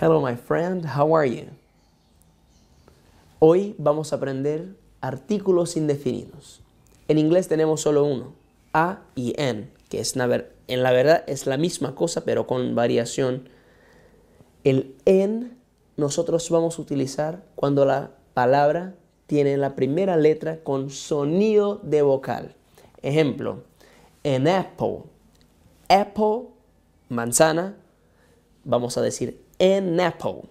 Hello my friend, how are you? Hoy vamos a aprender artículos indefinidos. En inglés tenemos solo uno, a y N, que es en la verdad es la misma cosa pero con variación. El N nosotros vamos a utilizar cuando la palabra tiene la primera letra con sonido de vocal. Ejemplo, en apple, apple, manzana, vamos a decir en apple.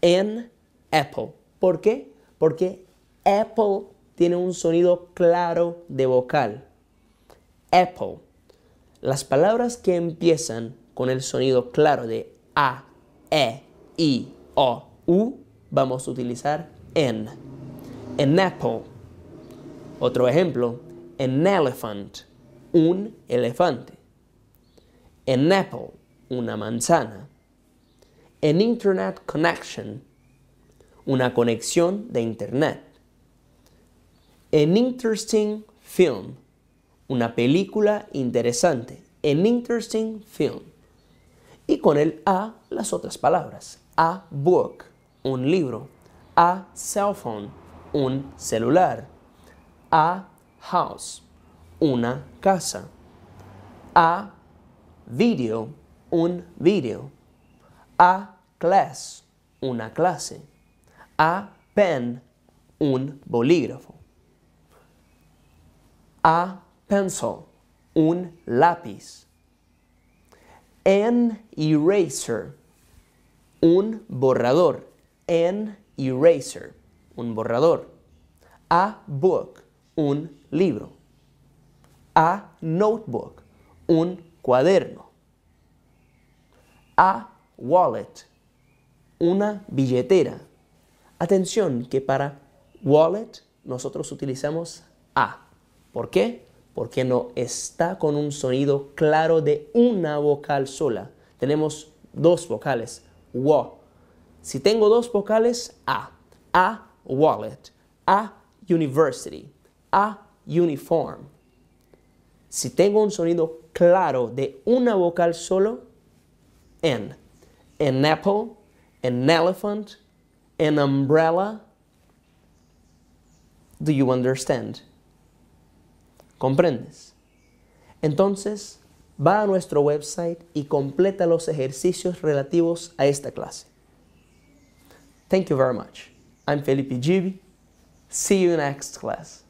En apple. ¿Por qué? Porque apple tiene un sonido claro de vocal. Apple. Las palabras que empiezan con el sonido claro de A, E, I, O, U, vamos a utilizar en. En apple. Otro ejemplo, En elephant, un elefante. En apple, una manzana an internet connection, una conexión de internet. An interesting film, una película interesante. An interesting film. Y con el a las otras palabras. A book, un libro. A cell phone, un celular. A house, una casa. A video, un video. A class, una clase. A pen, un bolígrafo. A pencil, un lápiz. An eraser, un borrador. An eraser, un borrador. A book, un libro. A notebook, un cuaderno. A wallet, una billetera. Atención que para wallet nosotros utilizamos A. ¿Por qué? Porque no está con un sonido claro de una vocal sola. Tenemos dos vocales, Wo. Si tengo dos vocales, A. A, wallet. A, university. A, uniform. Si tengo un sonido claro de una vocal solo, N. an apple, an elephant, an umbrella. Do you understand? ¿Comprendes? Entonces, va a nuestro website y completa los ejercicios relativos a esta clase. Thank you very much. I'm Felipe Gibi. See you next class.